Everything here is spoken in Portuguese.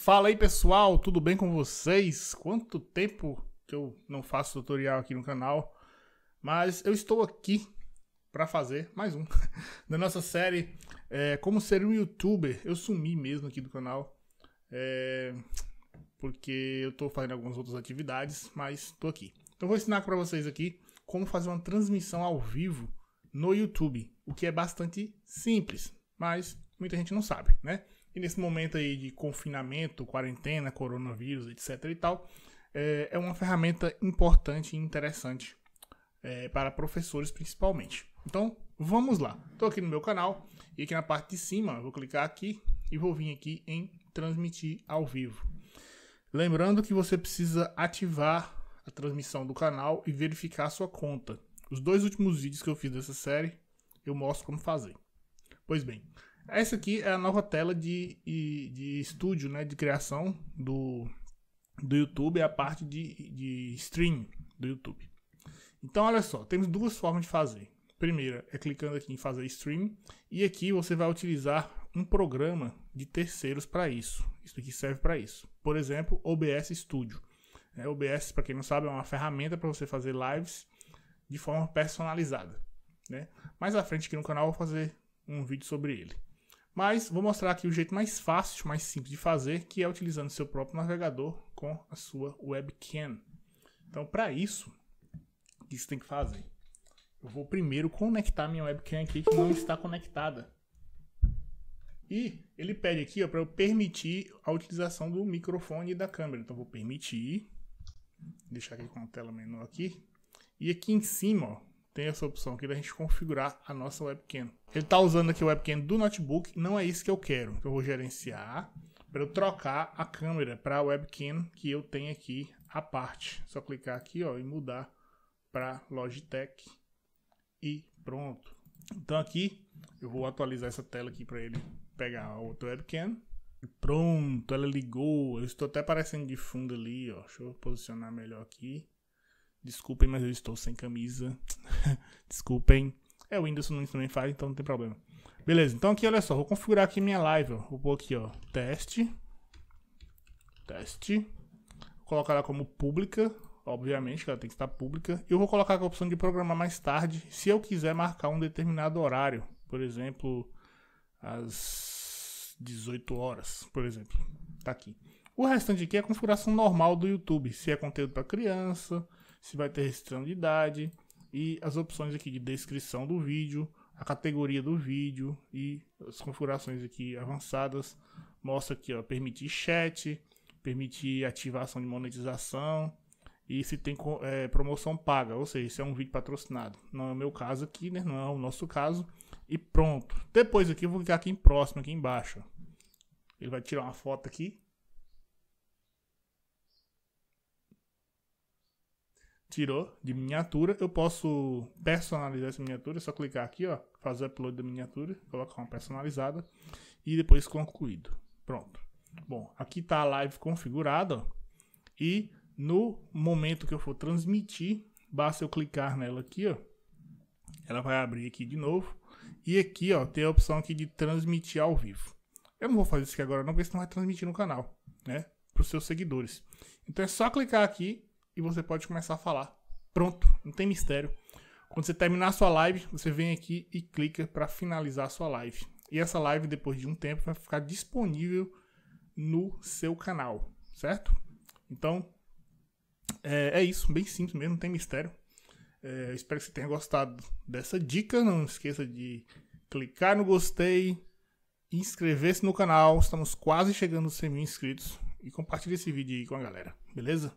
Fala aí pessoal, tudo bem com vocês? Quanto tempo que eu não faço tutorial aqui no canal, mas eu estou aqui para fazer mais um da nossa série é, Como Ser um Youtuber. Eu sumi mesmo aqui do canal, é, porque eu estou fazendo algumas outras atividades, mas estou aqui. Então eu vou ensinar para vocês aqui como fazer uma transmissão ao vivo no YouTube, o que é bastante simples, mas muita gente não sabe, né? E nesse momento aí de confinamento, quarentena, coronavírus, etc e tal, é, é, uma ferramenta importante e interessante é, para professores principalmente. Então, vamos lá. Estou aqui no meu canal e aqui na parte de cima, vou clicar aqui e vou vir aqui em transmitir ao vivo. Lembrando que você precisa ativar a transmissão do canal e verificar a sua conta. Os dois últimos vídeos que eu fiz dessa série, eu mostro como fazer. Pois bem, essa aqui é a nova tela de, de estúdio, né? De criação do, do YouTube, é a parte de, de stream do YouTube. Então, olha só, temos duas formas de fazer. Primeira é clicando aqui em fazer stream e aqui você vai utilizar um programa de terceiros para isso. Isso aqui serve para isso. Por exemplo, OBS Studio. É, OBS, para quem não sabe, é uma ferramenta para você fazer lives de forma personalizada. Né? Mais à frente aqui no canal eu vou fazer um vídeo sobre ele. Mas vou mostrar aqui o jeito mais fácil, mais simples de fazer, que é utilizando seu próprio navegador com a sua webcam. Então, para isso, o que você tem que fazer? Eu vou primeiro conectar minha webcam aqui que não está conectada. E ele pede aqui para eu permitir a utilização do microfone e da câmera. Então, vou permitir. Deixar aqui com a tela menor aqui. E aqui em cima, ó, tem essa opção aqui da gente configurar a nossa webcam. Ele está usando aqui a webcam do notebook, não é isso que eu quero. eu vou gerenciar para eu trocar a câmera para a webcam que eu tenho aqui a parte. Só clicar aqui ó, e mudar para Logitech e pronto. Então aqui eu vou atualizar essa tela aqui para ele pegar a outra webcam. E pronto, ela ligou. Eu estou até aparecendo de fundo ali, ó. Deixa eu posicionar melhor aqui. Desculpem, mas eu estou sem camisa. Desculpem. É, o Windows Nunes também faz, então não tem problema. Beleza, então aqui, olha só, vou configurar aqui minha live, ó. Vou pôr aqui, ó, teste. Teste. Vou colocar ela como pública, obviamente, que ela tem que estar pública. e Eu vou colocar a opção de programar mais tarde, se eu quiser marcar um determinado horário. Por exemplo, às 18 horas, por exemplo. Tá aqui. O restante aqui é a configuração normal do YouTube, se é conteúdo para criança, se vai ter restrição de idade e as opções aqui de descrição do vídeo, a categoria do vídeo e as configurações aqui avançadas. Mostra aqui, ó, permitir chat, permitir ativação de monetização e se tem é, promoção paga, ou seja, se é um vídeo patrocinado. Não é o meu caso aqui, né? Não é o nosso caso. E pronto. Depois aqui eu vou clicar aqui em próximo, aqui embaixo. Ele vai tirar uma foto aqui tirou de miniatura. Eu posso personalizar essa miniatura, é só clicar aqui, ó, fazer upload da miniatura, colocar uma personalizada e depois concluído. Pronto. Bom, aqui está a live configurada e no momento que eu for transmitir, basta eu clicar nela aqui, ó. Ela vai abrir aqui de novo e aqui, ó, tem a opção aqui de transmitir ao vivo. Eu não vou fazer isso aqui agora não, porque senão vai transmitir no canal, né, para os seus seguidores. Então é só clicar aqui e você pode começar a falar. Pronto, não tem mistério. Quando você terminar a sua live, você vem aqui e clica para finalizar a sua live. E essa live, depois de um tempo, vai ficar disponível no seu canal, certo? Então, é, é isso, bem simples mesmo, não tem mistério. É, espero que você tenha gostado dessa dica. Não esqueça de clicar no gostei, inscrever-se no canal. Estamos quase chegando aos 100 mil inscritos. E compartilhe esse vídeo aí com a galera, beleza?